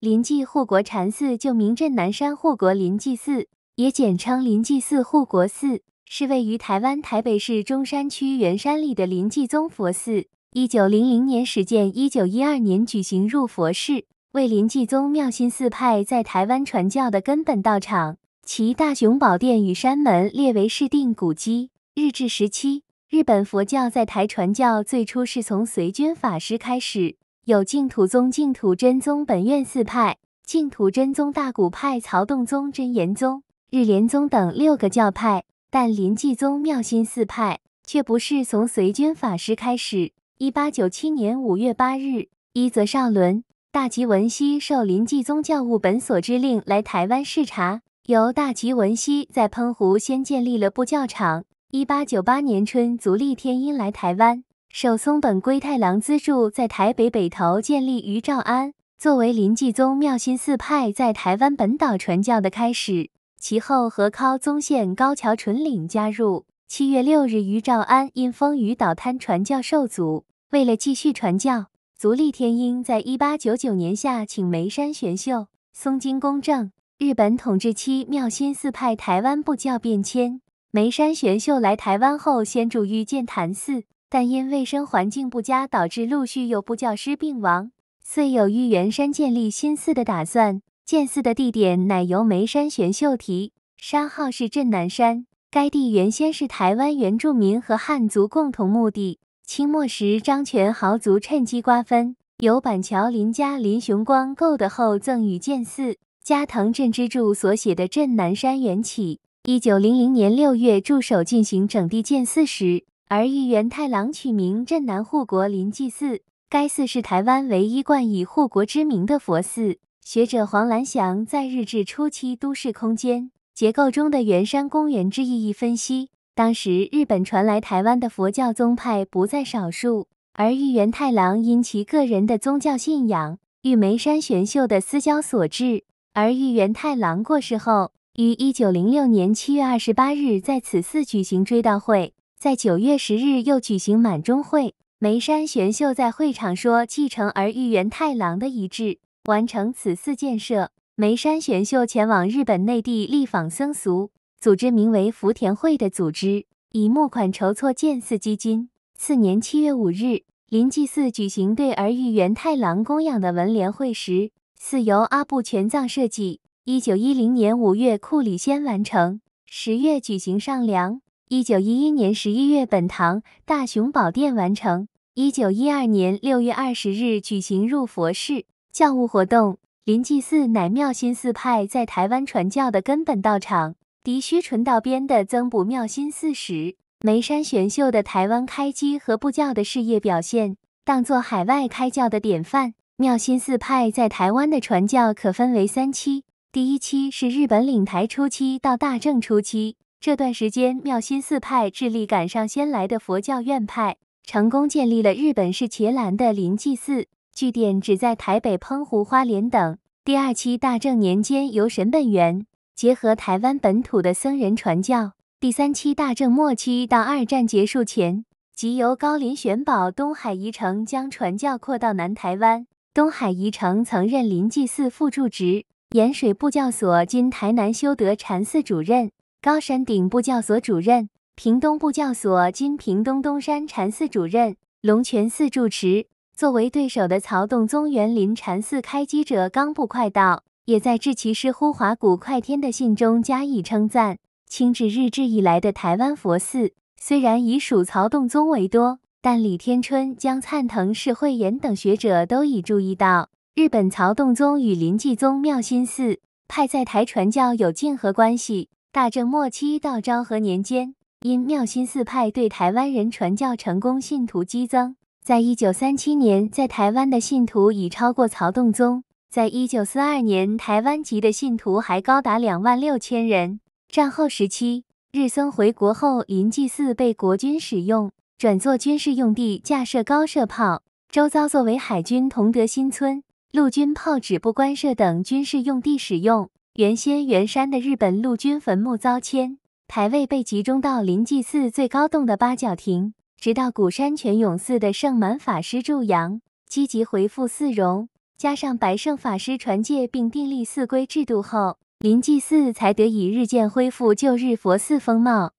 林济护国禅寺就名镇南山护国林济寺，也简称林济寺护国寺，是位于台湾台北市中山区圆山里的林济宗佛寺。一九零零年始建，一九一二年举行入佛式，为林济宗妙心寺派在台湾传教的根本道场。其大雄宝殿与山门列为市定古迹。日治时期，日本佛教在台传教最初是从随军法师开始。有净土宗、净土真宗本愿寺派、净土真宗大古派、曹洞宗、真言宗、日莲宗等六个教派，但临济宗妙心寺派却不是从随军法师开始。一八九七年五月八日，一泽少伦、大吉文熙受临济宗教务本所之令来台湾视察，由大吉文熙在澎湖先建立了布教场。一八九八年春，足利天英来台湾。受松本圭太郎资助，在台北北投建立于照庵，作为临济宗妙心寺派在台湾本岛传教的开始。其后，和尻宗宪、高桥纯领加入。七月六日，于照庵因风雨倒坍，传教受阻。为了继续传教，足利天英在一八九九年夏请梅山玄秀、松金公正。日本统治期妙心寺派台湾部教变迁。梅山玄秀来台湾后，先住于建潭寺。但因卫生环境不佳，导致陆续有部教师病亡，遂有玉元山建立新寺的打算。建寺的地点乃由眉山玄秀提，山号是镇南山。该地原先是台湾原住民和汉族共同墓地。清末时，张权豪族趁机瓜分，由板桥林家林雄光购得后赠予建寺。加藤镇之助所写的镇南山缘起。一九零零年六月，驻守进行整地建寺时。而玉元太郎取名镇南护国林济寺，该寺是台湾唯一冠以护国之名的佛寺。学者黄兰祥在《日治初期都市空间结构中的圆山公园之意义》分析，当时日本传来台湾的佛教宗派不在少数。而玉元太郎因其个人的宗教信仰与梅山玄秀的私交所致。而玉元太郎过世后，于一九零六年七月二十八日在此寺举行追悼会。在九月十日又举行满中会，梅山玄秀在会场说：“继承儿玉元太郎的遗志，完成此寺建设。”梅山玄秀前往日本内地立访僧俗，组织名为福田会的组织，以募款筹措建寺基金。次年七月五日，临济寺举行对儿玉元太郎供养的文联会时，寺由阿部全藏设计，一九一零年五月库里先完成，十月举行上梁。一九一一年十一月，本堂大雄宝殿完成。一九一二年六月二十日举行入佛式教务活动。临济寺乃妙心寺派在台湾传教的根本道场。笛须纯道编的《增补妙心寺时，梅山玄秀的《台湾开基和布教的事业表现》，当作海外开教的典范。妙心寺派在台湾的传教可分为三期。第一期是日本领台初期到大正初期。这段时间，妙心寺派致力赶上先来的佛教院派，成功建立了日本是茄兰的临济寺据点，只在台北、澎湖、花莲等。第二期大正年间，由神本源结合台湾本土的僧人传教。第三期大正末期到二战结束前，即由高林玄宝、东海宜城将传教扩到南台湾。东海宜城曾任临济寺副住职、盐水布教所、今台南修德禅寺主任。高山顶部教所主任，屏东部教所今屏东东山禅寺主任，龙泉寺住持，作为对手的曹洞宗园林禅寺开基者冈部快道，也在致其师忽华古快天的信中加以称赞。清治日治以来的台湾佛寺，虽然以属曹洞宗为多，但李天春、江灿腾、释慧延等学者都已注意到，日本曹洞宗与临济宗妙心寺派在台传教有竞合关系。大正末期到昭和年间，因妙心寺派对台湾人传教成功，信徒激增。在一九三七年，在台湾的信徒已超过曹洞宗。在一九四二年，台湾籍的信徒还高达两万六千人。战后时期，日僧回国后，临济寺被国军使用，转作军事用地，架设高射炮。周遭作为海军同德新村、陆军炮指部、官舍等军事用地使用。原先原山的日本陆军坟墓遭迁，牌位被集中到临济寺最高栋的八角亭。直到古山泉涌寺的圣满法师祝阳积极回复寺容，加上白圣法师传戒并订立寺规制度后，临济寺才得以日渐恢复旧日佛寺风貌。